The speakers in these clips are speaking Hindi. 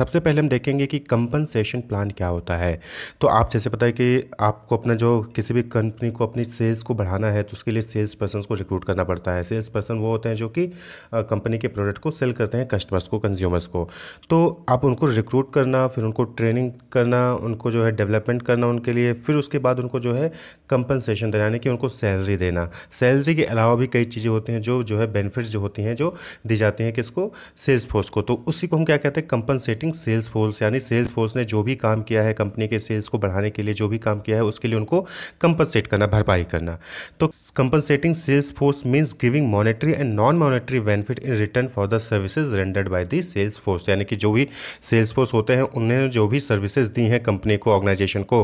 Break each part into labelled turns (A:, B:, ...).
A: सबसे पहले हम देखेंगे कि कंपनसेशन प्लान क्या होता है तो आप जैसे पता है कि आपको अपना जो किसी भी कंपनी को अपनी सेल्स को बढ़ाना है तो उसके लिए सेल्स पर्सन को रिक्रूट करना पड़ता है सेल्स पर्सन वो होते हैं जो कि कंपनी के प्रोडक्ट को सेल करते हैं कस्टमर्स को कंज्यूमर्स को तो आप उनको रिक्रूट करना फिर उनको ट्रेनिंग करना उनको जो है डेवलपमेंट करना उनके लिए फिर उसके बाद उनको जो है कंपनसेशन देना यानी कि उनको सैलरी देना सैलरी के अलावा भी कई चीज़ें होती हैं जो जो है बेनिफिट्स जो होती हैं जो दी जाती हैं किसको सेल्स फोर्स को तो उसी को हम क्या कहते हैं कंपनसेटिंग मार्केटिंग सेल्स फोर्स यानी सेल्स फोर्स ने जो भी काम किया है कंपनी के सेल्स को बढ़ाने के लिए जो भी काम किया है उसके लिए उनको कंपनसेट करना भरपाई करना तो compensating sales force means giving monetary and non monetary benefit in return for the services rendered by the sales force यानी कि जो भी सेल्स फोर्स होते हैं उन्होंने जो भी सर्विसेज दी हैं कंपनी को ऑर्गेनाइजेशन को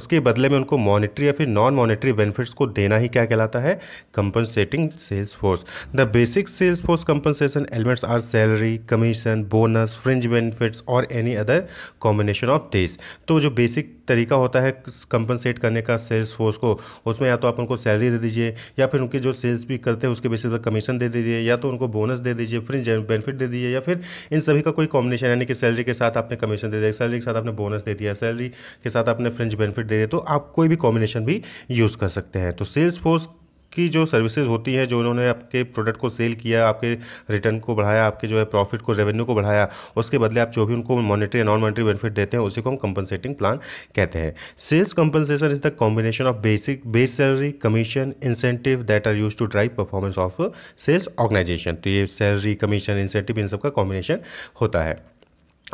A: उसके बदले में उनको मॉनेटरी या फिर नॉन मॉनेटरी बेनिफिट्स को देना ही क्या कहलाता है compensating sales force the basic sales force compensation elements are salary commission bonus fringe benefits और any other combination of these तो जो बेसिक तरीका होता है कंपनसेट करने का सेल्स फोर्स को उसमें या तो आप उनको सैलरी दे दीजिए या फिर उनके जो सेल्स भी करते हैं उसके बेसिस पर कमीशन दे दीजिए या तो उनको बोनस दे दीजिए फिर बेनिफिट दे दीजिए या फिर इन सभी का कोई कॉम्बिनेशन यानी कि सैलरी के साथ आपने कमीशन दे दिया सैलरी के साथ आपने बोनस दे दिया सैलरी के साथ आपने फ्रिंज बेनिफिट दे दिया तो आप कोई भी कॉम्बिनेशन भी यूज़ कर सकते हैं तो सेल्स फोर्स की जो सर्विसेज होती हैं जो उन्होंने आपके प्रोडक्ट को सेल किया आपके रिटर्न को बढ़ाया आपके जो है प्रॉफिट को रेवेन्यू को बढ़ाया उसके बदले आप जो भी उनको मॉनेटरी नॉन मॉनेटरी बेनिफिट देते हैं उसी को हम कंपनसेटिंग प्लान कहते हैं sales compensation is the combination of basic base salary commission incentive that are use to drive performance of sales organization तो ये सैलरी कमीशन इंसेंटिव इन सब का कॉम्बिनेशन होता है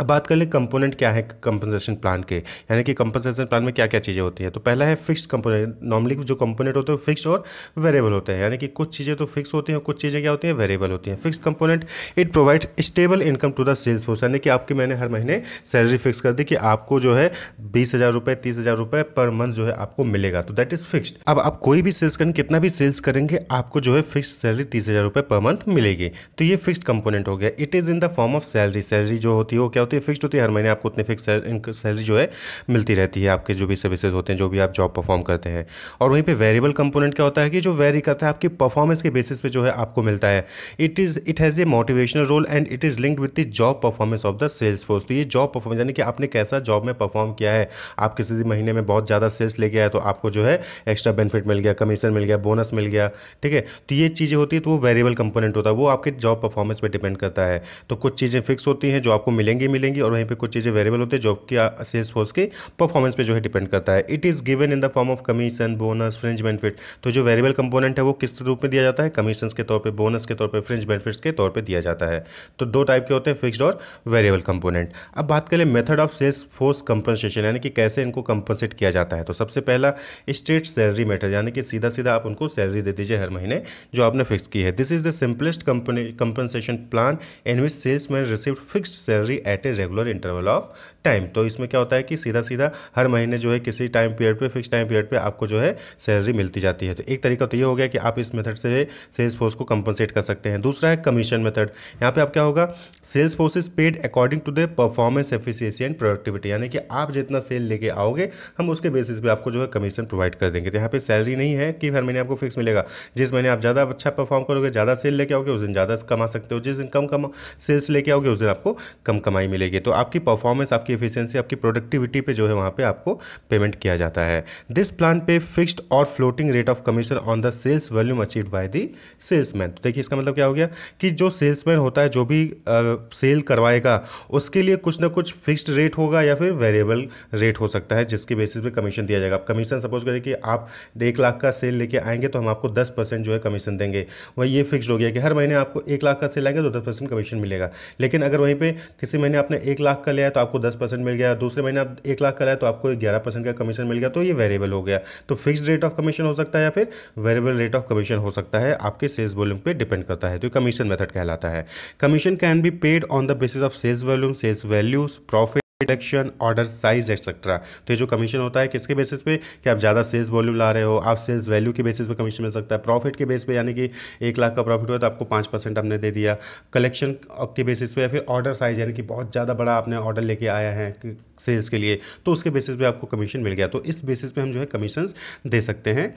A: अब बात कर लें कंपोनेंट क्या है कंपनसेशन प्लान के यानी कि कंपनसेशन प्लान में क्या क्या चीज़ें होती हैं तो पहला है फिक्स कंपोनेंट नॉर्मली जो कंपोनेंट होते हैं फिक्स और वेरिएबल होते हैं यानी कि कुछ चीज़ें तो फिक्स होती हैं कुछ चीज़ें क्या होती हैं वेरिएबल होती हैं fix component it provides stable income to the sales force यानी कि आपकी मैंने हर महीने सैलरी फिक्स कर दी कि आपको जो है बीस हज़ार रुपये तीस हज़ार रुपये पर मंथ जो है आपको मिलेगा तो दैट इज़ फिक्स्ड अब आप कोई भी सेल्स करेंगे कितना भी सेल्स करेंगे आपको जो है फिक्स सैलरी तीस हज़ार रुपये पर मंथ मिलेगी तो ये फिक्स कंपोनेंट हो गया it is in the form of salary salary जो होती है क्या होती है फिक्स होती है हर महीने आपको उतनी फिक्स सैलरी जो है मिलती रहती है आपके जो भी सर्विसेज होते हैं जो भी आप जॉब परफॉर्म करते हैं और वहीं पर वेरिएबल कंपोनेंट क्या होता है कि जो वेरी करता है आपकी परफॉर्मेंस के बेसिस पे जो है आपको मिलता है it is it has a motivational role and it is linked with the job performance of the sales force तो ये जॉब परफॉर्मेंस यानी कि आपने कैसा जॉब में परफॉर्म किया है आप किसी भी महीने में बहुत ज़्यादा सेल्स लेके आए तो आपको जो है एक्स्ट्रा बेनिफिट मिल गया कमीशन मिल गया बोनस मिल गया ठीक है तो ये चीज़ें होती है तो वो वेरिएबल कंपोनेंट होता है वो आपके जॉब परफॉर्मेंस पर डिपेंड करता है तो कुछ चीज़ें फिक्स होती हैं जो आपको मिलेंगी चीज़ें मिलेंगी और वहीं पर कुछ चीज़ें वेरिएबल होते हैं जो कि सेल्स फोर्स के परफॉर्मेंस पर जो है डिपेंड करता है it is given in the form of commission bonus fringe benefit तो जो वेरिएबल कंपोनेंट है वो किस रूप में दिया जाता है कमीशन के तौर पर बोनस के तौर पर फ्रेंच बेनिफिट्स के तौर पर दिया जाता है तो दो टाइप के होते हैं फिक्सड और वेरिएबल कंपोनेंट अब बात करें method of sales force compensation यानी कि कैसे इनको कंपनसेट किया जाता है तो सबसे पहला स्ट्रेट सैलरी मेथड यानी कि सीधा सीधा आप उनको सैलरी दे दीजिए हर महीने जो आपने फिक्स की है this is the simplest company compensation plan in which sales man receive fix salary at at a regular interval of time तो इसमें क्या होता है कि सीधा सीधा हर महीने जो है किसी टाइम पीरियड पे फिक्स टाइम पीरियड पे आपको जो है सैलरी मिलती जाती है तो एक तरीका तो ये हो गया कि आप इस मेथड से सेल्स फोर्स को कंपनसेट कर सकते हैं दूसरा है कमीशन मेथड यहाँ पे आप क्या होगा sales force is paid according to the performance efficacy and productivity यानी कि आप जितना सेल लेके आओगे हम उसके बेसिस पे आपको जो है कमीशन प्रोवाइड कर देंगे तो यहाँ पे सैलरी नहीं है कि हर महीने आपको फिक्स मिलेगा जिस महीने आप ज़्यादा अच्छा परफॉर्म करोगे ज़्यादा सेल लेके आओगे उस दिन ज़्यादा कमा सकते हो जिस दिन कम कमा सेल्स लेके आओगे उस दिन आपको कम कमाई नहीं मिलेगी तो आपकी परफॉर्मेंस आपकी एफिशिएंसी आपकी प्रोडक्टिविटी पे जो है वहाँ पे आपको पेमेंट किया जाता है दिस प्लान पे फिक्स्ड और floating rate of commission on the sales volume achieve by the salesman तो देखिए इसका मतलब क्या हो गया कि जो सेल्समैन होता है जो भी सेल करवाएगा उसके लिए कुछ ना कुछ फिक्स्ड रेट होगा या फिर वेरिएबल रेट हो सकता है जिसके बेसिस पे कमीशन दिया जाएगा आप कमीशन सपोज करें कि आप एक लाख का सेल लेके आएंगे तो हम आपको दस जो है कमीशन देंगे वही ये फिक्स्ड हो गया कि हर महीने आपको एक लाख का सेल आएंगे तो दस कमीशन मिलेगा लेकिन अगर वहीं पर किसी महीने में आपने एक लाख का लिया तो आपको दस परसेंट मिल गया दूसरे महीने आप एक लाख का लिया तो आपको ग्यारह परसेंट का कमीशन मिल गया तो ये वेरिएबल हो गया तो फिक्स रेट ऑफ कमीशन हो सकता है या फिर वेरिएबल रेट ऑफ कमीशन हो सकता है आपके सेल्स वॉल्यूम पर डिपेंड करता है तो कमीशन मेथड कहलाता है commission can be paid on the basis of sales volume sales values profit selection order size etcetera तो ये जो कमीशन होता है किसके बेसिस पे कि आप ज़्यादा सेल्स वॉल्यूम ला रहे हो आप सेल्स वैल्यू के बेसिस पे कमीशन मिल सकता है प्रॉफिट के बेस पे यानी कि एक लाख का प्रॉफिट हुआ तो आपको पाँच परसेंट हमने दे दिया कलेक्शन के बेसिस पे या फिर ऑर्डर साइज यानी कि बहुत ज़्यादा बड़ा आपने ऑर्डर लेके आया है सेल्स के लिए तो उसके बेसिस पे आपको कमीशन मिल गया तो इस बेसिस पे हम जो है कमीशन दे सकते हैं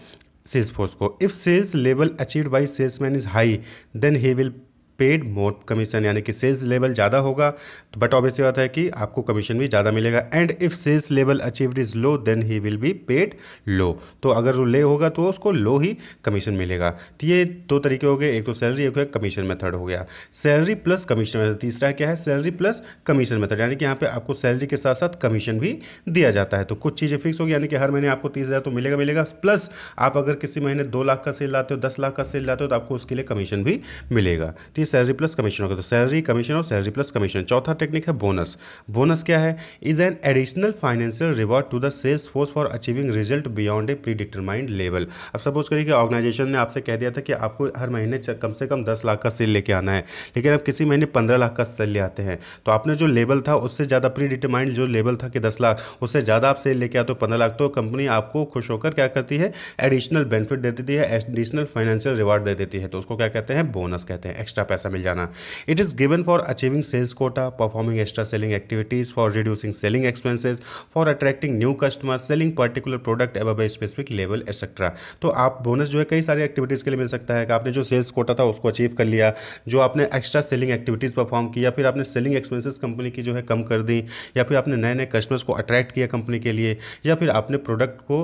A: सेल्स फोर्स को if sales level achieve by man is high then he will paid more commission यानी कि सेल्स लेवल ज़्यादा होगा तो बट ऑब्वियस बात है कि आपको कमीशन भी ज़्यादा मिलेगा and if sales level achieve is low then he will be paid low तो अगर वो ले होगा तो उसको लो ही कमीशन मिलेगा तो ये दो तरीके हो गए एक तो सैलरी एक कमीशन मेथड हो गया सैलरी प्लस कमीशन मेथड तीसरा क्या है सैलरी प्लस कमीशन मेथड यानी कि यहाँ पे आपको सैलरी के साथ साथ कमीशन भी दिया जाता है तो कुछ चीज़ें फिक्स होगी यानी कि हर महीने आपको तीस तो मिलेगा मिलेगा प्लस आप अगर किसी महीने दो लाख का सेल लाते हो दस लाख का सेल लाते हो तो आपको उसके लिए कमीशन भी मिलेगा तो सैलरी प्लस कमीशन होगा तो सैलरी कमीशन और सैलरी प्लस कमीशन चौथा टेक्निक है बोनस बोनस क्या है is an additional financial reward to the sales force for achieving result beyond a pre level अब सपोज करिए कि ऑर्गेनाइजेशन ने आपसे कह दिया था कि आपको हर महीने कम से कम दस लाख का सेल लेके आना है लेकिन अब किसी महीने पंद्रह लाख का सेल ले आते हैं तो आपने जो लेवल था उससे ज़्यादा प्री डिटरमाइंड जो लेवल था कि दस लाख उससे ज़्यादा आप सेल लेके आते हो पंद्रह लाख तो कंपनी आपको खुश होकर क्या करती है एडिशनल बेनिफिट दे देती है एडिशनल फाइनेंशियल रिवार्ड दे देती है तो उसको क्या कहते हैं बोनस कहते हैं एक्स्ट्रा पैसा पैसा मिल जाना it is given for achieving sales quota performing extra selling activities for reducing selling expenses for attracting new customer selling particular product above specific level etcetera तो आप बोनस जो है कई सारी एक्टिविटीज़ के लिए मिल सकता है कि आपने जो सेल्स कोटा था उसको अचीव कर लिया जो आपने एक्स्ट्रा सेलिंग एक्टिविटीज़ परफॉर्म की या फिर आपने सेलिंग एक्सपेंसिस कंपनी की जो है कम कर दी या फिर आपने नए नए कस्टमर्स को अट्रैक्ट किया कंपनी के लिए या फिर आपने प्रोडक्ट को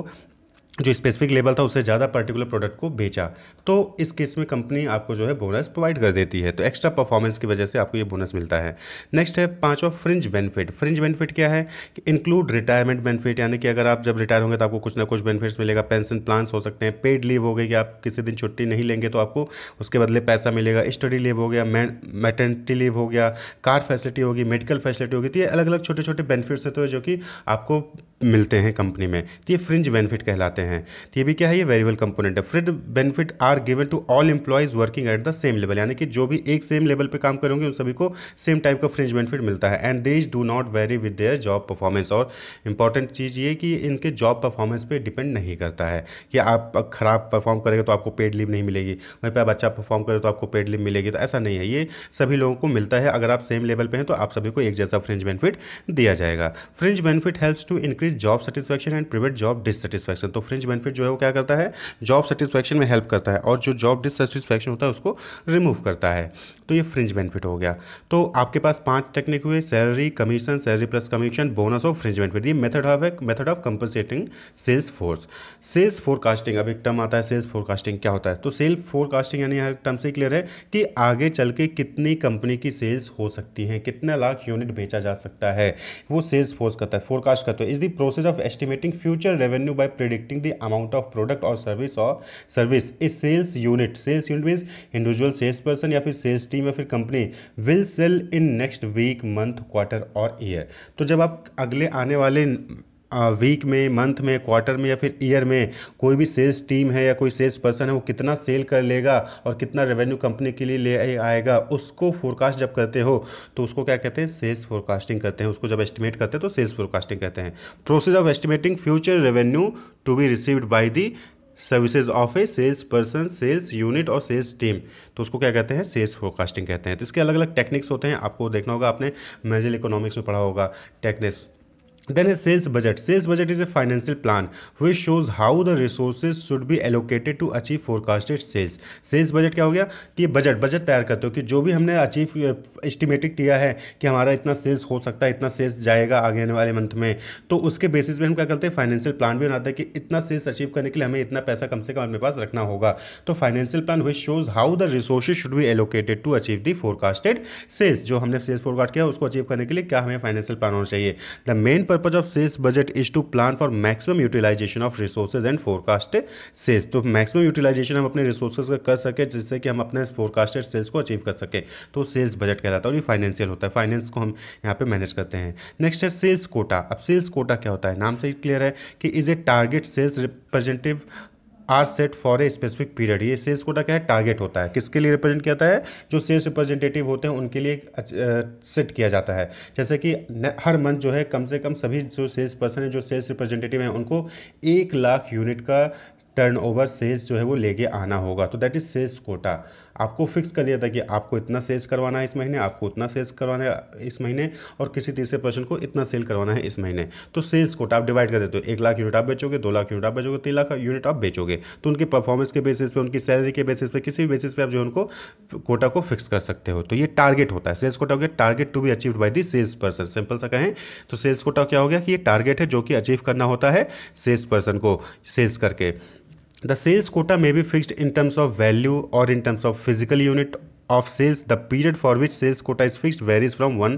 A: जो स्पेसिफिक लेवल था उससे ज़्यादा पर्टिकुलर प्रोडक्ट को बेचा तो इस केस में कंपनी आपको जो है बोनस प्रोवाइड कर देती है तो एक्स्ट्रा परफॉर्मेंस की वजह से आपको ये बोनस मिलता है नेक्स्ट है पांचवा फ्रिंज बेनिफिट फ्रिंज बेनिफिट क्या है कि इंक्लूड रिटायरमेंट बेनिफिट यानी कि अगर आप जब रिटायर होंगे तो आपको कुछ ना कुछ बेनिफिट्स मिलेगा पेंशन प्लान्स हो सकते हैं पेड लीव हो गई कि आप किसी दिन छुट्टी नहीं लेंगे तो आपको उसके बदले पैसा मिलेगा स्टडी लीव हो गया मेटर्निटी लीव हो गया कार फैसिलिटी होगी मेडिकल फैसिलिटी होगी तो ये अलग अलग छोटे छोटे बेनिफिट्स होते हैं तो जो कि आपको मिलते हैं कंपनी में तो ये फ्रिंज बेनिफिट कहलाते हैं हैं तो ये भी क्या है ये वेरिएबल कंपोनेंट है fringe benefit are given to all employees working at the same level यानी कि जो भी एक सेम लेवल पर काम करेंगे उन सभी को सेम टाइप का फ्रिंज बेनिफिट मिलता है and they do not vary with their job performance और इंपॉर्टेंट चीज़ ये कि इनके जॉब परफॉर्मेंस पर डिपेंड नहीं करता है कि आप खराब परफॉर्म करेंगे तो आपको पेड लीव नहीं मिलेगी वहीं पर आप अच्छा परफॉर्म करें तो आपको पेड लीव मिलेगी तो ऐसा नहीं है ये सभी लोगों को मिलता है अगर आप सेम लेवल पर हैं तो आप सभी को एक जैसा फ्रिंज बेनिफिट दिया जाएगा fringe benefit helps to increase job satisfaction and prevent job dissatisfaction तो फ्रिंज फ्रिंज बेनिफिट जो है वो क्या करता है जॉब सेटिस्फैक्शन में हेल्प करता है और जो जॉब डिससेटिस्फैक्शन होता है उसको रिमूव करता है तो ये फ्रिंज बेनिफिट हो गया तो आपके पास पांच टेक्निक हुए salary commission salary plus commission bonus और फ्रिंज बेनिफिट ये मेथड ऑफ है method of compensating sales force sales forecasting अब एक टर्म आता है सेल्स फोरकास्टिंग क्या होता है तो सेल्स फोरकास्टिंग यानी हर टर्म से क्लियर है कि आगे चल के कितनी कंपनी की सेल्स हो सकती हैं कितना लाख यूनिट बेचा जा सकता है वो सेल्स फोर्स करता है फोरकास्ट करता है is the process of estimating future revenue by predicting the the amount of product और सर्विस और service is sales unit sales unit means individual sales person या फिर सेल्स टीम या फिर company will sell in next week month quarter और ईयर तो जब आप अगले आने वाले वीक में मंथ में क्वार्टर में या फिर ईयर में कोई भी सेल्स टीम है या कोई सेल्स पर्सन है वो कितना सेल कर लेगा और कितना रेवेन्यू कंपनी के लिए ले आएगा उसको फोरकास्ट जब करते हो तो उसको क्या कहते हैं सेल्स फोरकास्टिंग करते हैं उसको जब एस्टिमेट करते हैं तो सेल्स फोरकास्टिंग कहते हैं process of estimating future revenue to be received by the services of a sales person sales unit और सेल्स टीम तो उसको क्या कहते हैं सेल्स फोरकास्टिंग कहते हैं तो इसके अलग अलग टेक्निक्स होते हैं आपको देखना होगा आपने मेजल इकोनॉमिक्स में पढ़ा होगा techniques then a sales budget sales budget is a financial plan which shows how the resources should be allocated to achieve forecasted sales sales budget क्या हो गया कि बजट बजट तैयार करते हो कि जो भी हमने अचीव एस्टिमेटिक किया है कि हमारा इतना सेल्स हो सकता है इतना सेल्स जाएगा आगे आने वाले मंथ में तो उसके बेसिस पे हम क्या करते हैं फाइनेंशियल प्लान भी बनाते हैं कि इतना सेल्स अचीव करने के लिए हमें इतना पैसा कम से कम अपने पास रखना होगा तो financial plan which shows how the resources should be allocated to achieve the forecasted sales जो हमने सेल्स फोरकास्ट किया उसको अचीव करने के लिए क्या हमें फाइनेंशियल प्लान होना चाहिए the main purpose of sales budget is to plan for maximum utilization of resources and forecasted sales तो मैक्सिमम यूटिलाइजेशन हम अपने रिसोर्सेज का कर सके जिससे कि हम अपने फोरकास्टेड सेल्स को अचीव कर सके तो सेल्स बजट कहलाता है और ये फाइनेंशियल होता है फाइनेंस को हम यहाँ पे मैनेज करते हैं नेक्स्ट है सेल्स कोटा अब सेल्स कोटा क्या होता है नाम से ही क्लियर है कि is a target sales representative are set for a specific period ये सेल्स कोटा क्या है टारगेट होता है किसके लिए रिप्रेजेंट किया जाता है जो सेल्स रिप्रेजेंटेटिव होते हैं उनके लिए सेट किया जाता है जैसे कि हर मंथ जो है कम से कम सभी जो सेल्स पर्सन है जो सेल्स रिप्रेजेंटेटिव हैं उनको एक लाख यूनिट का टर्नओवर सेल्स जो है वो लेके आना होगा तो दैट इज सेल्स कोटा आपको फिक्स कर दिया था कि आपको इतना सेल्स करवाना है इस महीने आपको उतना सेल्स करवाना है इस महीने और किसी तीसरे पर्सन को इतना सेल करवाना है इस महीने तो सेल्स कोटा आप डिवाइड कर देते हो एक लाख यूनिट आप बेचोगे दो लाख यूनिट आप बेचोगे तीन लाख यूनिट आप बेचोगे तो उनकी परफॉर्मेंस के बेसिस पे उनकी सैलरी के बेसिस पे किसी भी बेसिस पे आप जो उनको कोटा को फिक्स कर सकते हो तो ये टारगेट होता है सेल्स कोटा हो गया target to be achieve by the sales person simple सा कहें तो सेल्स कोटा क्या हो गया कि ये टारगेट है जो कि अचीव करना होता है सेल्स पर्सन को सेल्स करके the sales quota may be fixed in terms of value और in terms of physical unit of sales the period for which sales quota is fixed varies from one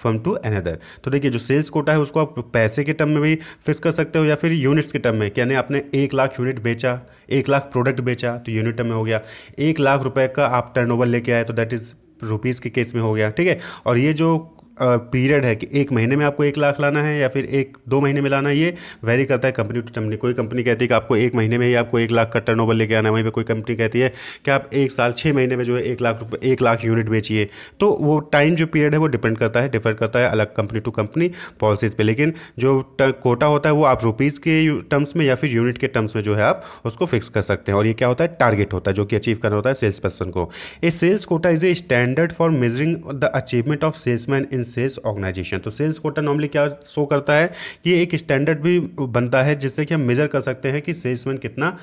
A: from to another तो देखिए जो सेल्स कोटा है उसको आप पैसे के टर्म में भी फिक्स कर सकते हो या फिर यूनिट्स के टर्म में यानी आपने एक लाख यूनिट बेचा एक लाख प्रोडक्ट बेचा तो यूनिट टर्म में हो गया एक लाख रुपए का आप टर्नओवर लेके आए तो दैट इज़ रुपीज़ के केस में हो गया ठीक है और ये जो पीरियड है कि एक महीने में आपको एक लाख लाना है या फिर एक दो महीने में लाना है ये वेरी करता है कंपनी टू कंपनी कोई कंपनी कहती है कि आपको एक महीने में ही आपको एक लाख का टर्न ओवर लेके आना है वहीं पर कोई कंपनी कहती है कि आप एक साल छः महीने में जो है एक लाख रुपये एक लाख यूनिट बेचिए तो वो टाइम जो पीरियड है वो डिपेंड करता है डिफर करता है अलग कंपनी टू कंपनी पॉलिसीज़ पर लेकिन जो कोटा होता है वो आप रुपीज़ के टर्म्स में या फिर यूनिट के टर्म्स में जो है आप उसको फिक्स कर सकते हैं और ये क्या होता है टारगेट होता है जो कि अचीव करना होता है सेल्स पर्सन को a sales quota is a standard for measuring the achievement of salesman in sales organization तो सेल्स कोटा नॉर्मली क्या शो करता है कि एक स्टैंडर्ड भी बनता है जिससे कि हम मेजर कर सकते हैं कि सेल्समैन कितना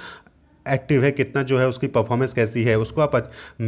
A: एक्टिव है कितना जो है उसकी परफॉर्मेंस कैसी है उसको आप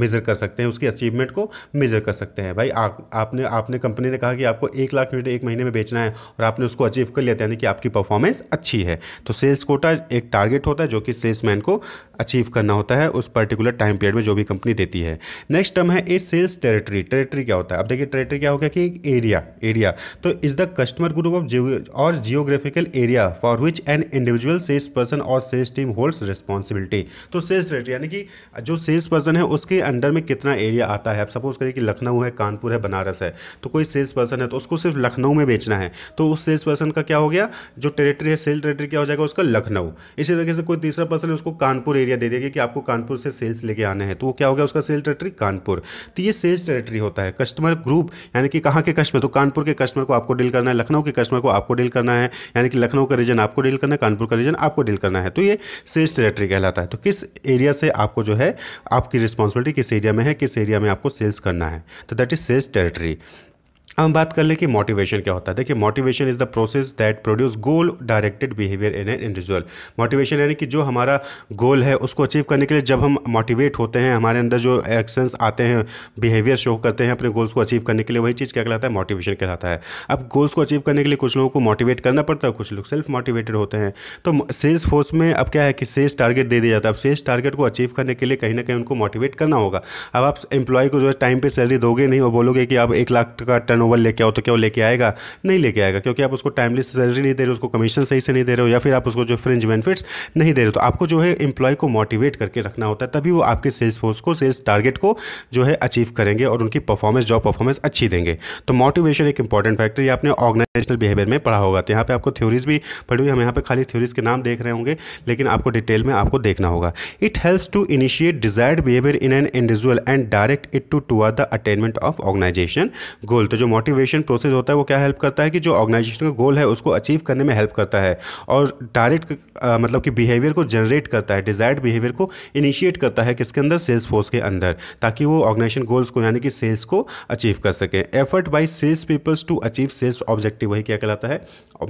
A: मेज़र कर सकते हैं उसकी अचीवमेंट को मेज़र कर सकते हैं भाई आ, आपने आपने कंपनी ने कहा कि आपको एक लाख यूनिट एक महीने में बेचना है और आपने उसको अचीव कर लिया था यानी कि आपकी परफॉर्मेंस अच्छी है तो सेल्स कोटा एक टारगेट होता है जो कि सेल्समैन को अचीव करना होता है उस पर्टिकुलर टाइम पीरियड में जो भी कंपनी देती है नेक्स्ट टर्म है ए सेल्स टेरेटरी टेरेटरी क्या होता है अब देखिए टेरेटरी क्या हो गया कि एक एरिया एरिया तो is the customer group of और geographical area for which an individual sales person और सेल्स टीम होल्ड्स रिस्पॉन्सिबिलिटी उल्टे तो सेल्स रेट यानी कि जो सेल्स पर्सन है उसके अंडर में कितना एरिया आता है आप सपोज करिए कि लखनऊ है कानपुर है बनारस है तो कोई सेल्स पर्सन है तो उसको सिर्फ लखनऊ में बेचना है तो उस सेल्स पर्सन का क्या हो गया जो टेरेटरी है सेल टेरेटरी क्या हो जाएगा उसका लखनऊ इसी तरीके से कोई तीसरा पर्सन है उसको कानपुर एरिया दे देगा कि आपको कानपुर से सेल्स लेके आने हैं तो वो क्या हो गया उसका सेल टेरेटरी कानपुर तो ये सेल्स टेरेटरी होता है कस्टमर ग्रुप यानी कि कहाँ के कस्टमर तो कानपुर के कस्टमर को आपको डील करना है लखनऊ के कस्टमर को आपको डील करना है यानी कि लखनऊ का रीजन आपको डील करना है कानपुर का रीजन आपको डील करना है तो ये सेल्स टेरेटरी कहलाता है जाता है तो किस एरिया से आपको जो है आपकी रिस्पॉन्सिबिलिटी किस एरिया में है किस एरिया में आपको सेल्स करना है तो दैट इज सेल्स टेरिटरी हम बात कर लें कि मोटिवेशन क्या होता है देखिए motivation is the process that produce goal directed behaviour in an individual motivation यानी कि जो हमारा गोल है उसको अचीव करने के लिए जब हम मोटिवेट होते हैं हमारे अंदर जो एक्शंस आते हैं बिहेवियर शो करते हैं अपने गोल्स को अचीव करने के लिए वही चीज़ क्या कहलाता है मोटिवेशन कहलाता है अब गोल्स को अचीव करने के लिए कुछ लोगों को मोटिवेट करना पड़ता है कुछ लोग सेल्फ मोटिवेटेड होते हैं तो सेल्स फोर्स में अब क्या है कि सेल्स टारगेट दे दिया जाता है अब सेल्स टारगेट को अचीव करने के लिए कहीं ना कहीं उनको मोटिवेट करना होगा अब आप एम्प्लॉय को जो है टाइम पर सैलरी दोगे नहीं और बोलोगे कि आप एक लाख का टर्न अप्रूवल लेके आओ तो क्या वो लेके आएगा नहीं लेके आएगा क्योंकि आप उसको टाइमली सैलरी नहीं दे रहे हो उसको कमीशन सही से नहीं दे रहे हो या फिर आप उसको जो फ्रेंच बेनिफिट्स नहीं दे रहे हो तो आपको जो है एम्प्लॉय को मोटिवेट करके रखना होता है तभी वो आपके सेल्स फोर्स को सेल्स टारगेट को जो है अचीव करेंगे और उनकी परफॉर्मेंस जॉब परफॉर्मेंस अच्छी देंगे तो मोटिवेशन एक इंपॉर्टेंट फैक्टर ये आपने ऑर्गेनाइजेशनल बिहेवियर में पढ़ा होगा तो यहाँ पे आपको थ्योरीज भी पढ़ी हुई हम यहाँ पे खाली थ्योरीज के नाम देख रहे होंगे लेकिन आपको डिटेल में आपको देखना होगा it helps to initiate desired behaviour in an individual and direct it to toward the attainment of organization goal तो जो मोटिवेशन प्रोसेस होता है वो क्या हेल्प करता है कि जो ऑर्गेनाइजेशन का गोल है उसको अचीव करने में हेल्प करता है और डायरेक्ट मतलब कि बिहेवियर को जनरेट करता है डिजायर्ड बिहेवियर को इनिशिएट करता है किसके अंदर सेल्स फोर्स के अंदर ताकि वो ऑर्गेनाइजेशन गोल्स को यानी कि सेल्स को अचीव कर सकें effort by sales peoples to achieve sales objective वही क्या कहलाता है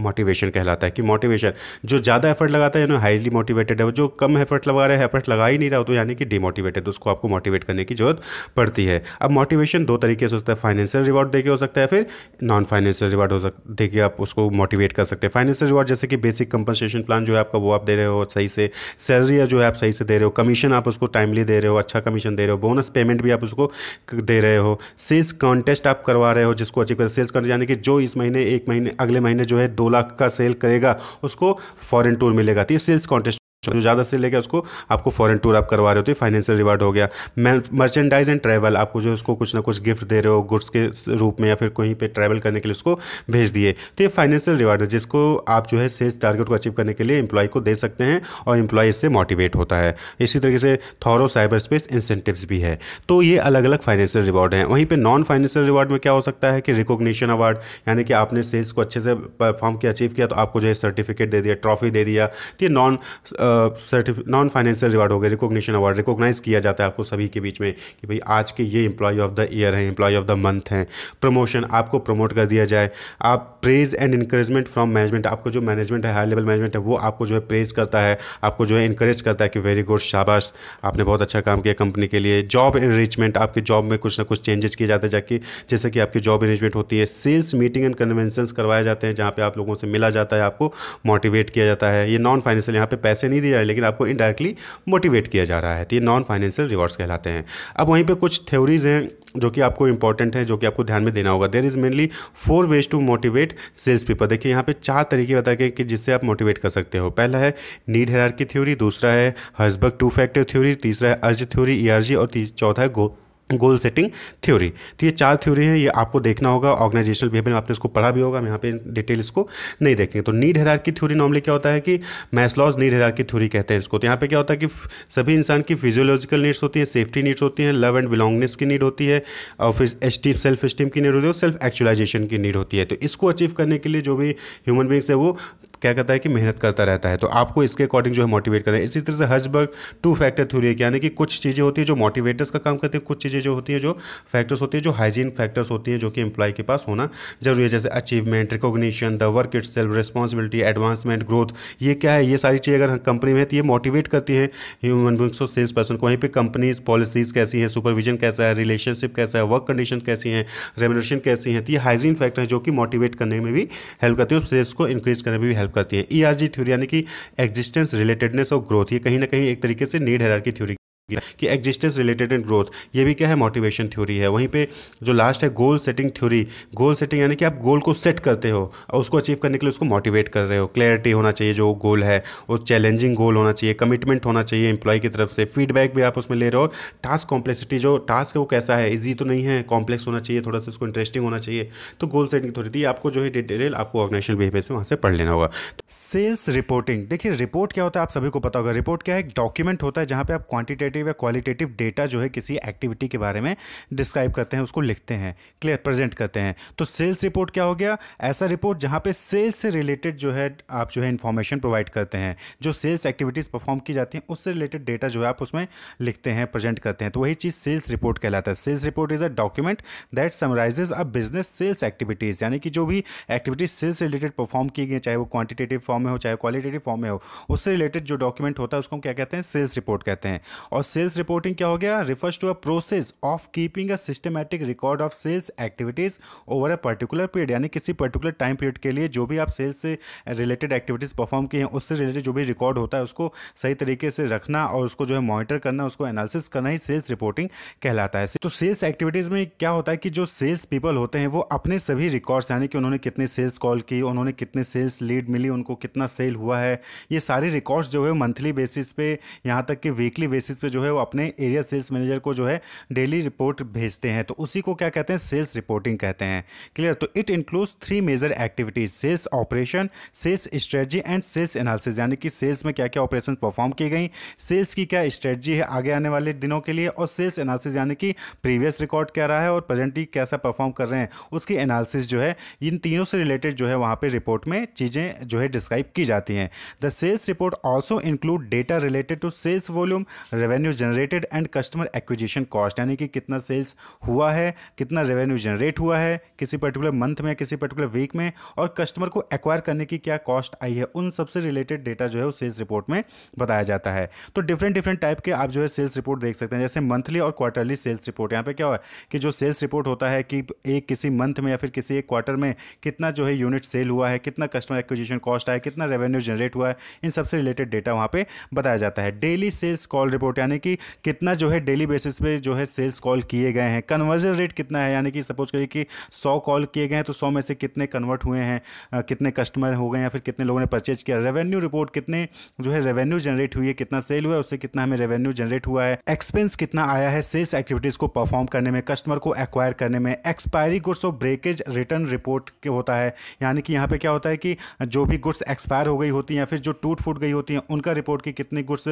A: मोटिवेशन कहलाता है कि मोटिवेशन जो ज़्यादा एफर्ट लगाता है यानी हाईली मोटिवेटेड है जो कम एफर्ट लगा रहे हैं एफर्ट लगा ही नहीं रहा तो यानी कि डिमोटिवेटेड उसको आपको मोटिवेट करने की जरूरत पड़ती है अब मोटिवेशन दो तरीके से होता है फाइनेंशियल रिवॉर्ड देके हो सकता है सकता है फिर नॉन फाइनेंशियल रिवार्ड हो सकता देखिए आप उसको मोटिवेट कर सकते हैं फाइनेंशियल रिवार्ड जैसे कि बेसिक कंपनसेशन प्लान जो है आपका वो आप दे रहे हो सही से सैलरी जो है आप सही से दे रहे हो कमीशन आप उसको टाइमली दे रहे हो अच्छा कमीशन दे रहे हो बोनस पेमेंट भी आप उसको दे रहे हो सेल्स कॉन्टेस्ट आप करवा रहे हो जिसको अचीव कर सेल्स कॉन्टेस्ट यानी कि जो इस महीने एक महीने अगले महीने जो है दो लाख का सेल करेगा उसको फॉरन टूर मिलेगा तो ये सेल्स कॉन्टेस्ट जो ज़्यादा से लेकर उसको आपको फॉरेन टूर आप करवा रहे हो तो फाइनेंशियल रिवार्ड हो गया मर्चेंडाइज एंड ट्रैवल आपको जो उसको कुछ ना कुछ गिफ्ट दे रहे हो गुड्स के रूप में या फिर कहीं पे ट्रैवल करने के लिए उसको भेज दिए तो ये फाइनेंशियल रिवार्ड है जिसको आप जो है सेल्स टारगेट को अचीव करने के लिए इंप्लॉय को दे सकते हैं और इंप्लॉय इससे मोटिवेट होता है इसी तरीके से थॉरो साइबर स्पेस इंसेंटिव भी है तो ये अलग अलग फाइनेंशियल रिवॉर्ड हैं वहीं पर नॉन फाइनेंशियल रिवॉर्ड में क्या हो सकता है कि रिकोगनीशन अवार्ड यानी कि आपने सेल्स को अच्छे से परफॉर्म किया अचीव किया तो आपको जो है सर्टिफिकेट दे दिया ट्रॉफी दे दिया तो ये नॉन नॉन फाइनेंशियल रिवार्ड हो गए रिकॉग्निशन अवार्ड रिकॉग्नाइज किया जाता है आपको सभी के बीच में कि भाई आज के ये इंप्लॉय ऑफ द ईयर हैं एम्प्लॉय ऑफ द मंथ हैं प्रमोशन आपको प्रमोट कर दिया जाए आप praise and encouragement from management आपको जो मैनेजमेंट है हाई लेवल मैनेजमेंट है वो आपको जो है प्रेज करता है आपको जो है इंकरेज करता है कि वेरी गुड शाबाश आपने बहुत अच्छा काम किया कंपनी के लिए जॉब एनरिचमेंट आपके जॉब में कुछ ना कुछ चेंजेस किए जाते हैं जाकि जैसे कि आपकी जॉब एरेंजमेंट होती है सेल्स मीटिंग एंड कन्वेंशन करवाए जाते हैं जहाँ पे आप लोगों से मिला जाता है आपको मोटिवेट किया जाता है ये नॉन फाइनेंशियल यहाँ पे पैसे नहीं नहीं दिया लेकिन आपको इनडायरेक्टली मोटिवेट किया जा रहा है तो ये नॉन फाइनेंशियल रिवॉर्ड्स कहलाते हैं अब वहीं पर कुछ थ्योरीज हैं जो कि आपको इंपॉर्टेंट है जो कि आपको ध्यान में देना होगा there is mainly four ways to motivate sales people देखिए यहाँ पे चार तरीके बताए गए कि जिससे आप मोटिवेट कर सकते हो पहला है नीड हेरार की थ्योरी दूसरा है हर्जबर्ग टू फैक्टर थ्योरी तीसरा है अर्ज थ्योरी ई e और चौथा है गो गोल सेटिंग थ्योरी तो ये चार थ्योरी है ये आपको देखना होगा ऑर्गेनाइजेशनल बिहेवियर आपने इसको पढ़ा भी होगा हम यहाँ पे डिटेल इसको नहीं देखेंगे तो नीड हेरार की थ्योरी नॉर्मली क्या होता है कि मैसलॉज नीड हेरार की थ्योरी कहते हैं इसको तो यहाँ पे क्या होता है कि सभी इंसान की फिजियोलॉजिकल नीड्स होती हैं सेफ्टी नीड्स होती हैं लव एंड बिलोंगनेस की नीड होती है और फिर एस्टीम सेल्फ स्टीम की नीड होती है और सेल्फ एक्चुअलाइजेशन की नीड होती है तो इसको अचीव करने के लिए जो भी ह्यूमन बींग्स है वो क्या करता है कि मेहनत करता रहता है तो आपको इसके अकॉर्डिंग जो है मोटिवेट करना है इसी तरह से हर्जबर्ग टू फैक्टर थ्योरी यानी कि कुछ चीज़ें होती है जो मोटिवेटर्स का काम करती हैं कुछ चीज़ें जो होती हैं जो फैक्टर्स होती है जो हाइजीन फैक्टर्स होती हैं जो कि एम्प्लॉय के पास होना जरूरी है जैसे achievement recognition the work itself responsibility advancement growth ये क्या है ये सारी चीज़ें अगर कंपनी में है तो ये मोटिवेट करती है ह्यूमन बींग्स और सेल्स पर्सन को वहीं पर कंपनीज पॉलिसीज़ कैसी है सुपरविजन कैसा है रिलेशनशिप कैसा है वर्क कंडीशन कैसी हैं रेमोनेशन कैसी हैं तो ये हाइजीन फैक्टर है जो कि मोटिवेट करने में भी हेल्प करती है और सेल्स को इंक्रीज करने में भी हेल्प हेल्प करती है ई e थ्योरी यानी कि एग्जिस्टेंस रिलेटेडनेस और ग्रोथ ये कहीं ना कहीं एक तरीके से नीड हेरार की थ्योरी कि एग्जिस्टेंस रिलेटेड एंड ग्रोथ ये भी क्या है मोटिवेशन थ्योरी है वहीं पे जो लास्ट है goal setting theory goal setting यानी कि आप गोल को सेट करते हो और उसको अचीव करने के लिए उसको मोटिवेट कर रहे हो क्लैरिटी होना चाहिए जो गोल है वो चैलेंजिंग गोल होना चाहिए कमिटमेंट होना चाहिए एम्प्लॉय की तरफ से फीडबैक भी आप उसमें ले रहे हो टास्क कॉम्प्लेक्सिटी जो टास्क है वो कैसा है ईजी तो नहीं है कॉम्प्लेक्स होना चाहिए थोड़ा सा उसको इंटरेस्टिंग होना चाहिए तो गोल सेटिंग थ्योरी थी आपको जो है डिटेल आपको ऑर्गेनाइजेशन बिहेवियर से वहाँ से पढ़ लेना होगा सेल्स रिपोर्टिंग देखिए रिपोर्ट क्या होता है आप सभी को पता होगा रिपोर्ट क्या है एक डॉक्यूमेंट होता है जहाँ पे आप क्वांटिटेटिव क्वांटिटेटिव या क्वालिटेटिव डेटा जो है किसी एक्टिविटी के बारे में डिस्क्राइब करते हैं उसको लिखते हैं क्लियर प्रेजेंट करते हैं तो सेल्स रिपोर्ट क्या हो गया ऐसा रिपोर्ट जहाँ पे सेल्स से रिलेटेड जो है आप जो है इन्फॉर्मेशन प्रोवाइड करते हैं जो सेल्स एक्टिविटीज़ परफॉर्म की जाती हैं उससे रिलेटेड डेटा जो है आप उसमें लिखते हैं प्रेजेंट करते हैं तो वही चीज़ सेल्स रिपोर्ट कहलाता है sales report is a document that summarises a business sales activities यानी कि जो भी एक्टिविटीज़ सेल्स रिलेटेड परफॉर्म की गई चाहे वो क्वांटिटेटिव फॉर्म में हो चाहे क्वालिटेटिव फॉर्म में हो उससे रिलेटेड जो डॉक्यूमेंट होता है उसको हम क्या कहते हैं सेल्स रिपोर्ट कहते हैं और सेल्स रिपोर्टिंग क्या हो गया refers to a process of keeping a systematic record of sales activities over a particular period यानी किसी पर्टिकुलर टाइम पीरियड के लिए जो भी आप सेल्स से रिलेटेड एक्टिविटीज़ परफॉर्म की हैं उससे रिलेटेड जो भी रिकॉर्ड होता है उसको सही तरीके से रखना और उसको जो है मॉनिटर करना उसको एनालिसिस करना ही सेल्स रिपोर्टिंग कहलाता है तो सेल्स एक्टिविटीज़ में क्या होता है कि जो सेल्स पीपल होते हैं वो अपने सभी रिकॉर्ड्स यानी कि उन्होंने कितने सेल्स कॉल की उन्होंने कितने सेल्स लीड मिली उनको कितना सेल हुआ है ये सारे रिकॉर्ड्स जो है मंथली बेसिस पे यहाँ तक कि वीकली बेसिस पे जो जो है वो अपने एरिया सेल्स मैनेजर को जो है डेली रिपोर्ट भेजते हैं तो उसी को क्या कहते हैं सेल्स रिपोर्टिंग कहते हैं क्लियर तो it includes three major activities sales operation sales strategy and sales analysis यानी कि सेल्स में क्या क्या ऑपरेशन परफॉर्म की गई सेल्स की क्या स्ट्रेटजी है आगे आने वाले दिनों के लिए और सेल्स एनालिसिस यानी कि प्रीवियस रिकॉर्ड क्या रहा है और प्रेजेंटली कैसा परफॉर्म कर रहे हैं उसकी एनालिसिस जो है इन तीनों से रिलेटेड जो है वहाँ पर रिपोर्ट में चीज़ें जो है डिस्क्राइब की जाती हैं the sales report also include data related to sales volume revenue revenue generated and customer acquisition cost यानी कि कितना सेल्स हुआ है कितना रेवेन्यू जनरेट हुआ है किसी पर्टिकुलर मंथ में किसी पर्टिकुलर वीक में और कस्टमर को एक्वायर करने की क्या कॉस्ट आई है उन सबसे रिलेटेड डेटा जो है वो सेल्स रिपोर्ट में बताया जाता है तो डिफरेंट डिफरेंट टाइप के आप जो है सेल्स रिपोर्ट देख सकते हैं जैसे मंथली और क्वार्टरली सेल्स रिपोर्ट यहाँ पे क्या हुआ कि जो सेल्स रिपोर्ट होता है कि एक किसी मंथ में या फिर किसी एक क्वार्टर में कितना जो है यूनिट सेल हुआ है कितना कस्टमर एक्विजिशन कॉस्ट आया कितना रेवेन्यू जनरेट हुआ है इन सबसे रिलेटेड डेटा वहाँ पे बताया जाता है डेली सेल्स कॉल रिपोर्ट यानी कि कितना जो है डेली बेसिस पे जो है सेल्स कॉल किए गए हैं कन्वर्जन रेट कितना है यानी कि सपोज करिए कि सौ कॉल किए गए हैं तो सौ में से कितने कन्वर्ट हुए हैं कितने कस्टमर हो गए या फिर कितने लोगों ने परचेज किया रेवेन्यू रिपोर्ट कितने जो है रेवेन्यू जनरेट हुई है कितना सेल हुआ है उससे कितना हमें रेवेन्यू जनरेट हुआ है एक्सपेंस कितना आया है सेल्स एक्टिविटीज़ को परफॉर्म करने में कस्टमर को एक्वायर करने में एक्सपायरी गुड्स और ब्रेकेज रिटर्न रिपोर्ट के होता है यानी कि यहाँ पे क्या होता है कि जो भी गुड्स एक्सपायर हो गई होती हैं या फिर जो टूट फूट गई होती हैं उनका रिपोर्ट की कितनी गुड्स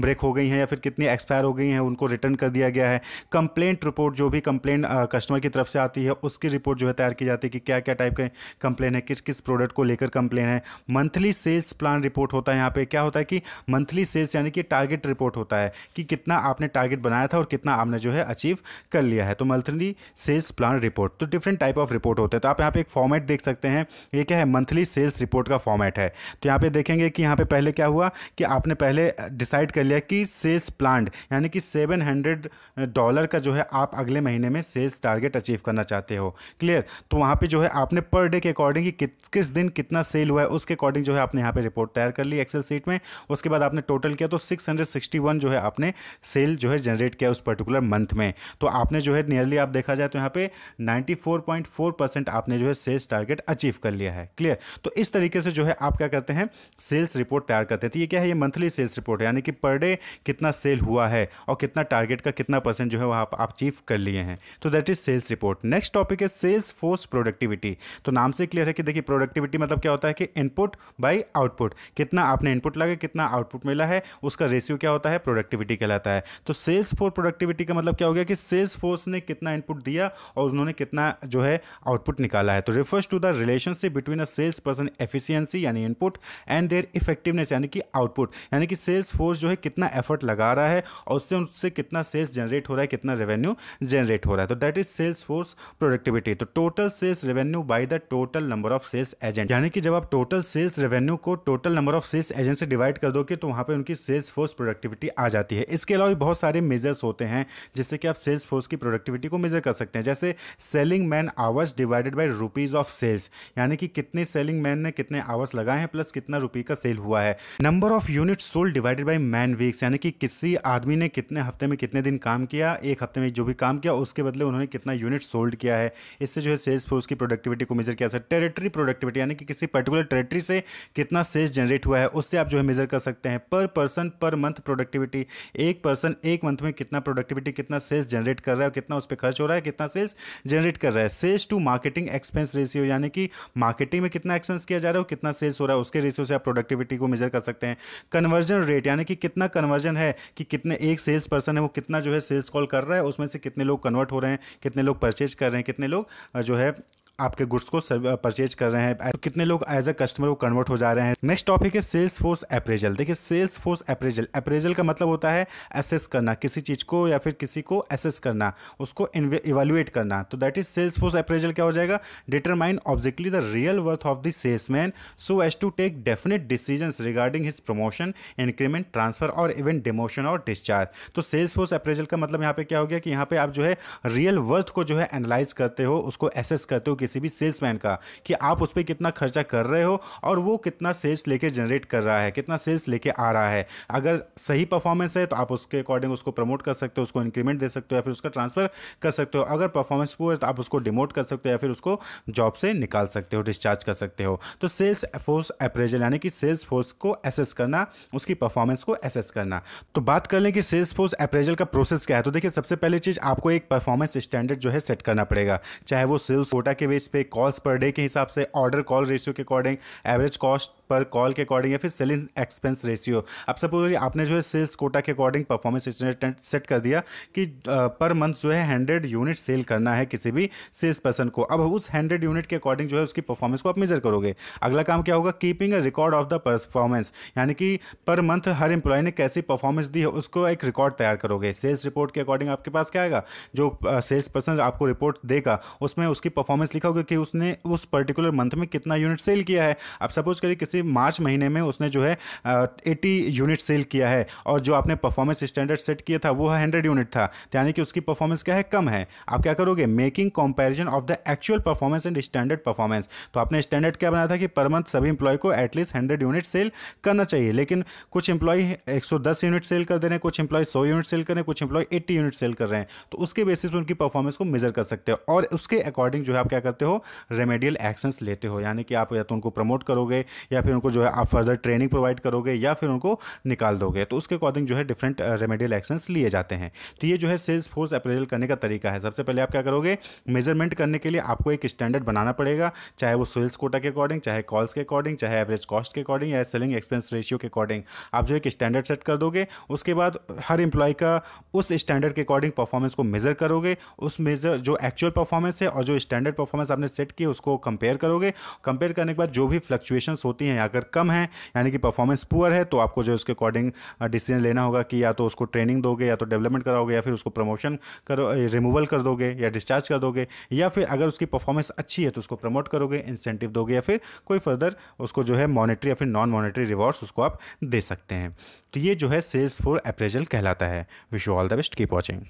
A: ब्रेक हो गई हैं या फिर कितनी एक्सपायर हो गई हैं उनको रिटर्न कर दिया गया है कंप्लेंट रिपोर्ट जो भी कंप्लेंट कस्टमर की तरफ से आती है उसकी रिपोर्ट जो है तैयार की जाती है कि क्या क्या टाइप के कंप्लेन है किस किस प्रोडक्ट को लेकर कंप्लेन है मंथली सेल्स प्लान रिपोर्ट होता है यहाँ पर क्या होता है कि मंथली सेल्स यानी कि टारगेट रिपोर्ट होता है कि कितना आपने टारगेट बनाया था और कितना आपने जो है अचीव कर लिया है तो मंथली सेल्स प्लान रिपोर्ट तो डिफरेंट टाइप ऑफ रिपोर्ट होते हैं तो आप यहाँ पे एक फॉर्मेट देख सकते हैं ये क्या है मंथली सेल्स रिपोर्ट का फॉर्मेट है तो यहाँ पे देखेंगे कि यहाँ पे पहले क्या हुआ कि आपने पहले डिसाइड कर लिया कि सेल्स प्लान्ड यानी कि सेवन हंड्रेड डॉलर का जो है आप अगले महीने में सेल्स टारगेट अचीव करना चाहते हो क्लियर तो वहाँ पे जो है आपने पर डे के अकॉर्डिंग कि किस दिन कितना सेल हुआ है उसके अकॉर्डिंग जो है आपने यहाँ पे रिपोर्ट तैयार कर ली एक्सेल सीट में उसके बाद आपने टोटल किया तो सिक्स जो है आपने सेल जो है जनरेट किया उस पर्टिकुलर मंथ में तो आपने जो है नियरली आप देखा जाए तो यहाँ पे नाइन्टी परसेंट आपने जो है सेल्स टारगेट अचीव कर लिया है क्लियर तो इस तरीके से जो है आप क्या करते हैं सेल्स रिपोर्ट तैयार करते थे तो ये क्या है ये मंथली सेल्स रिपोर्ट यानी कि पर डे कितना सेल सेल हुआ है और कितना टारगेट का कितना परसेंट जो है वहाँ आप अचीव कर लिए हैं तो that is sales report next topic है सेल्स फोर्स प्रोडक्टिविटी तो नाम से क्लियर है कि देखिए प्रोडक्टिविटी मतलब क्या होता है कि इनपुट बाई आउटपुट कितना आपने इनपुट लगा कितना आउटपुट मिला है उसका रेशियो क्या होता है प्रोडक्टिविटी कहलाता है तो सेल्स फोर्स प्रोडक्टिविटी का मतलब क्या हो गया कि सेल्स फोर्स ने कितना इनपुट दिया और उन्होंने कितना जो है आउटपुट निकाला है तो refers to the relationship between a sales person efficiency यानी इनपुट एंड देयर इफेक्टिवनेस यानी कि आउटपुट यानी कि सेल्स फोर्स जो है कितना एफर्ट लगा रहा है और उससे उससे कितना सेल्स जनरेट हो रहा है कितना रेवेन्यू जनरेट हो रहा है तो that is sales force productivity तो total sales revenue by the total number of sales agent यानी कि जब आप टोटल सेल्स रेवेन्यू को total number of sales agent से डिवाइड कर दोगे तो वहां पर उनकी सेल्स फोर्स प्रोडक्टिविटी आ जाती है इसके अलावा भी बहुत सारे मेजर्स होते हैं जिससे कि आप सेल्स फोर्स की प्रोडक्टिविटी को मेजर कर सकते हैं जैसे selling man hours divided by rupees of sales यानी कि कितने सेलिंग मैन ने कितने आवर्स लगाए हैं प्लस कितना रुपी का सेल हुआ है number of unit sold divided by man weeks यानी कि किसी किसी आदमी ने कितने हफ्ते में कितने दिन काम किया एक हफ्ते में जो भी काम किया उसके बदले उन्होंने कितना यूनिट सोल्ड किया है इससे जो है सेल्स फोर्स की प्रोडक्टिविटी को मेजर किया जाता है टेरेटरी प्रोडक्टिविटी यानी कि किसी पर्टिकुलर टेरेटरी से कितना सेल्स जनरेट हुआ है उससे आप जो है मेजर कर सकते हैं per person per month productivity एक पर्सन एक मंथ में कितना प्रोडक्टिविटी कितना सेल्स जनरेट कर रहा है कितना उस पर खर्च हो रहा है कितना सेल्स जनरेट कर रहा है sales to marketing expense ratio यानी कि मार्केटिंग में कितना एक्सपेंस किया जा रहा है और कितना सेल्स हो रहा है उसके रेशियो से आप प्रोडक्टिविटी को मेजर कर सकते हैं कन्वर्जन रेट यानी कि कितना कन्वर्जन है कि कितने एक सेल्स पर्सन है वो कितना जो है सेल्स कॉल कर रहा है उसमें से कितने लोग कन्वर्ट हो रहे हैं कितने लोग परचेज कर रहे हैं कितने लोग जो है आपके गुड्स को परचेज कर रहे हैं तो कितने लोग एज अ कस्टमर को कन्वर्ट हो जा रहे हैं नेक्स्ट टॉपिक है सेल्स फोर्स अप्रेजल देखिए सेल्स फोर्स अप्रेजल अप्रेजल का मतलब होता है एसेस करना किसी चीज़ को या फिर किसी को एसेस करना उसको इवेल्युएट करना तो that is sales force appraisal क्या हो जाएगा determine objectively the real worth of the sales man so as to take definite decision regarding his promotion increment transfer और इवन डिमोशन और डिस्चार्ज तो सेल्स फोर्स अप्रेजल का मतलब यहाँ पे क्या हो गया कि यहाँ पे आप जो है रियल वर्थ को जो है एनालाइज करते हो उसको एसेस करते हो किसी भी सेल्समैन का कि आप उस पर कितना खर्चा कर रहे हो और वो कितना सेल्स लेके जनरेट कर रहा है कितना सेल्स लेके आ रहा है अगर सही परफॉर्मेंस है तो आप उसके अकॉर्डिंग उसको प्रमोट कर सकते हो उसको इंक्रीमेंट दे सकते हो या फिर उसका ट्रांसफर कर सकते हो अगर परफॉर्मेंस पुअर तो आप उसको डिमोट कर सकते हो या फिर उसको जॉब से निकाल सकते हो डिस्चार्ज कर सकते हो तो सेल्स फोर्स अप्रेजल यानी कि सेल्स फोर्स को एसेस करना उसकी परफॉर्मेंस को एसेस करना तो बात कर लें कि सेल्स फोर्स अप्रेजल का प्रोसेस क्या है तो देखिए सबसे पहले चीज़ आपको एक परफॉर्मेंस स्टैंडर्ड जो है सेट करना पड़ेगा चाहे वो सेल्स कोटा के वे बेस पे कॉल्स पर डे के हिसाब से ऑर्डर कॉल रेशियो के according average cost per call के अकॉर्डिंग या फिर सेलिंग एक्सपेंस रेशियो अब सपोज आपने जो है सेल्स कोटा के अकॉर्डिंग परफॉर्मेंस स्टैंडर्ड सेट कर दिया कि पर मंथ जो है हंड्रेड यूनिट सेल करना है किसी भी सेल्स पर्सन को अब उस हंड्रेड यूनिट के अकॉर्डिंग जो है उसकी परफॉर्मेंस को आप मेजर करोगे अगला काम क्या होगा keeping a record of the performance यानी कि पर मंथ हर एम्प्लॉय ने कैसी परफॉर्मेंस दी है उसको एक रिकॉर्ड तैयार करोगे सेल्स रिपोर्ट के अकॉर्डिंग आपके पास क्या आएगा जो सेल्स पर्सन आपको रिपोर्ट देगा उसमें उसकी परफॉर्मेंस लिखा होगा कि उसने उस पर्टिकुलर मंथ में कितना यूनिट सेल किया है आप सपोज करिए किसी इसी मार्च महीने में उसने जो है एटी यूनिट सेल किया है और जो आपने परफॉर्मेंस स्टैंडर्ड सेट किया था वो है हंड्रेड यूनिट था तो यानी कि उसकी परफॉर्मेंस क्या है कम है आप क्या करोगे making comparison of the actual performance and standard performance तो आपने स्टैंडर्ड क्या बनाया था कि पर मंथ सभी इंप्लॉय को एटलीस्ट हंड्रेड यूनिट सेल करना चाहिए लेकिन कुछ इंप्लॉय एक यूनिट सेल कर दे रहे हैं कुछ इंप्लॉय सौ यूनिट सेल कर रहे हैं कुछ इंप्लॉय एट्टी यूनिट सेल कर रहे हैं तो उसके बेसिस पर उनकी परफॉर्मेंस को मेजर कर सकते हो और उसके अकॉर्डिंग जो है आप क्या करते हो रेमेडियल एक्शंस लेते हो यानी कि आप या तो उनको प्रमोट करोगे या फिर उनको जो है आप फर्दर ट्रेनिंग प्रोवाइड करोगे या फिर उनको निकाल दोगे तो उसके अकॉर्डिंग जो है डिफरेंट रेमेडियल एक्शंस लिए जाते हैं तो ये जो है सेल्स फोर्स अप्रेजल करने का तरीका है सबसे पहले आप क्या करोगे मेजरमेंट करने के लिए आपको एक स्टैंडर्ड बनाना पड़ेगा चाहे वो सेल्स कोटा के अकॉर्डिंग चाहे कॉल्स के अकॉर्डिंग चाहे एवरेज कॉस्ट के अकॉर्डिंग या सेलिंग एक्सपेंस रेशियो के अकॉर्डिंग आप जो एक स्टैंडर्ड सेट कर दोगे उसके बाद हर इंप्लॉय का उस स्टैंडर्ड के अकॉर्डिंग परफॉर्मेंस को मेजर करोगे उस मेजर जो एक्चुअल परफॉर्मेंस है और जो स्टैंडर्ड परफॉर्मेंस आपने सेट किया उसको कंपेयर करोगे कंपेयर करने के बाद जो भी फ्लक्चुएशंस होती हैं या अगर कम है यानी कि परफॉर्मेंस पुअर है तो आपको जो उसके अकॉर्डिंग डिसीजन लेना होगा कि या तो उसको ट्रेनिंग दोगे या तो डेवलपमेंट कराओगे या फिर उसको प्रमोशन करो रिमूवल कर दोगे या डिस्चार्ज कर दोगे या फिर अगर उसकी परफॉर्मेंस अच्छी है तो उसको प्रमोट करोगे इंसेंटिव दोगे या फिर कोई फर्दर उसको जो है मॉनिटरी या फिर नॉन मॉनिटरी रिवॉर्ड्स उसको आप दे सकते हैं तो ये जो है सेल्स फॉर अप्रेजल कहलाता है wish you all the best keep watching